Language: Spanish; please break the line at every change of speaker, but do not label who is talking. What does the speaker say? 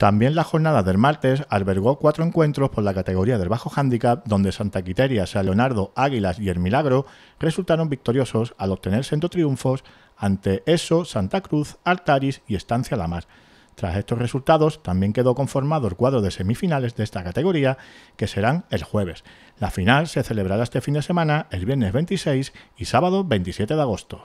También la jornada del martes albergó cuatro encuentros por la categoría del bajo handicap, donde Santa Quiteria, San Leonardo, Águilas y El Milagro resultaron victoriosos al obtener centro triunfos ante ESO, Santa Cruz, Altaris y Estancia Lamas. Tras estos resultados, también quedó conformado el cuadro de semifinales de esta categoría, que serán el jueves. La final se celebrará este fin de semana, el viernes 26 y sábado 27 de agosto.